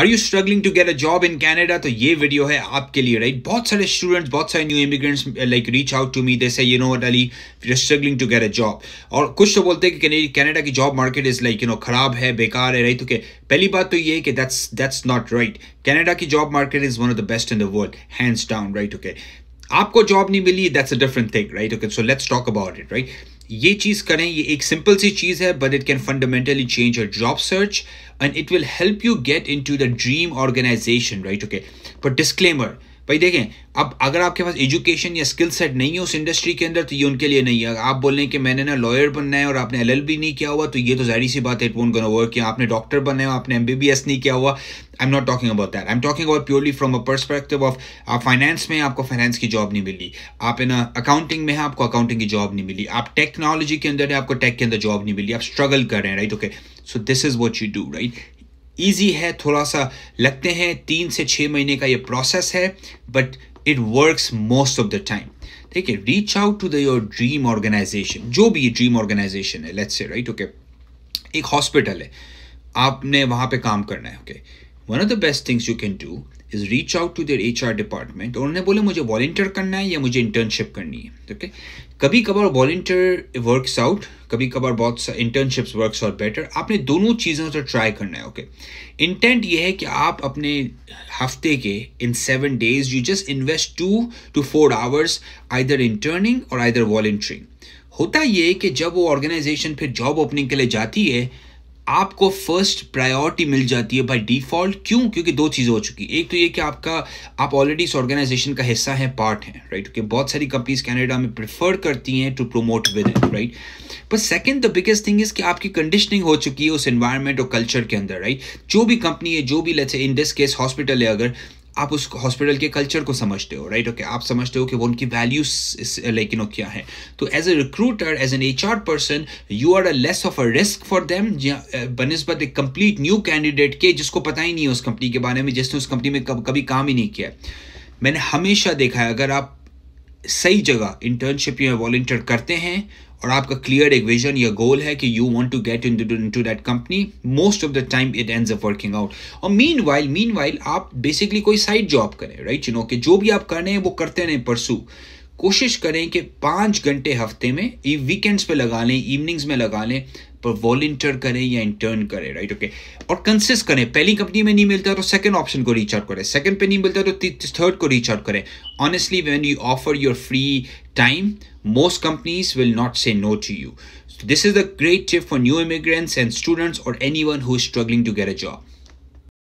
Are you struggling to get a job in Canada तो ये video है आपके लिए राइट बहुत सारे स्टूडेंट्स बहुत सारे new immigrants like reach out to me this you know what really struggling to get a job और कुछ तो बोलते हैं कि कैनेडा की job market is like you know खराब है बेकार है राइट तो के पहली बात तो ये है कि that's that's not right Canada की job market is one of the best in the world hands down right okay आपको जॉब नहीं मिली that's a different thing right okay so let's talk about it right ये चीज़ करें ये एक simple सी चीज़ है but it can fundamentally change your job search and it will help you get into the dream organization right okay but disclaimer भाई देखें अब अगर आपके पास एजुकेशन या स्किल सेट नहीं है उस इंडस्ट्री के अंदर तो ये उनके लिए नहीं है आप बोल रहे हैं कि मैंने ना लॉयर बनना है और आपने एलएलबी नहीं किया हुआ तो ये तो जाहिर सी बात है इट वोट गोना वर्क या आपने डॉक्टर बनना है आपने एमबीबीएस नहीं किया हुआ I am not talking about that I am talking about purely from a perspective of आप फाइनेंस में आपको फाइनेंस की जॉब नहीं मिली आप इन अकाउंटिंग में है आपको अकाउंटिंग की जॉब नहीं मिली आप टेक्नोलॉजी के अंदर है आपको टेक के अंदर जॉब नहीं मिली आप स्ट्रगल कर रहे हैं right okay so this is what you do right easy है थोड़ा सा लगते हैं तीन से छः महीने का ये प्रोसेस है but it works most of the time ठीक है reach out to the your dream organization जो भी ये ड्रीम ऑर्गेनाइजेशन है लेट्स से राइट ओके एक हॉस्पिटल है आपने वहाँ पे काम करना है ओके one of the best things you can do is reach out to their H R department और उन्होंने बोले मुझे वॉल्टियर करना है या मुझे इंटर्नशिप करनी है ओके कभी कभार वॉल्टियर वर्कस आउट कभी कभार बहुत इंटर्नशिप्स वर्क आउट बेटर आपने दोनों चीज़ों से ट्राई करना है ओके इंटेंट ये है कि आप अपने हफ्ते के इन seven days you just invest two to four hours either interning और आइदर वॉल्टियरिंग होता ये कि जब वो ऑर्गेनाइजेशन फिर जॉब ओपनिंग के लिए जाती है आपको फर्स्ट प्रायोरिटी मिल जाती है बाय डिफॉल्ट क्यों क्योंकि दो चीज़ें हो चुकी एक तो ये कि आपका आप ऑलरेडी इस ऑर्गेनाइजेशन का हिस्सा है पार्ट हैं राइट क्योंकि बहुत सारी कंपनीज कनाडा में प्रेफर करती हैं to promote with it right पर second the biggest thing is कि आपकी कंडीशनिंग हो चुकी है उस एनवायरमेंट और कल्चर के अंदर राइट right? जो भी कंपनी है जो भी let's in this case hospital है अगर आप उस हॉस्पिटल के कल्चर को समझते हो राइट ओके आप समझते हो कि वो उनकी वैल्यूज लाइक यू नो क्या है तो as a recruiter as an H R person you are a less of a risk for them बनस्बत एक कंप्लीट न्यू कैंडिडेट के जिसको पता ही नहीं है उस कंपनी के बारे में जिसने उस कंपनी में कभी काम ही नहीं किया मैंने हमेशा देखा है अगर आप सही जगह इंटर्नशिप या वॉल्टियर करते हैं और आपका क्लियर एक विजन या गोल है कि you want to get into that company most of the time it ends up working out और मीन वाइल मीन वाइल आप बेसिकली कोई साइड जॉब करें राइट यू नो कि जो भी आप कर रहे हैं वो करते रहें परसू कोशिश करें कि पाँच घंटे हफ्ते में वीकेंड्स पे लगा लें इवनिंग्स में लगा लें वॉलेंटियर करें या इंटर्न करें राइट ओके और कंसिस्ट करें पहली कंपनी में नहीं मिलता तो सेकंड ऑप्शन को रीच आउट करें सेकंड पे नहीं मिलता तो थर्ड को रीच आउट करें honestly when you offer your free time most companies will not say no to you this is the great tip for new immigrants and students और anyone who is struggling to get a job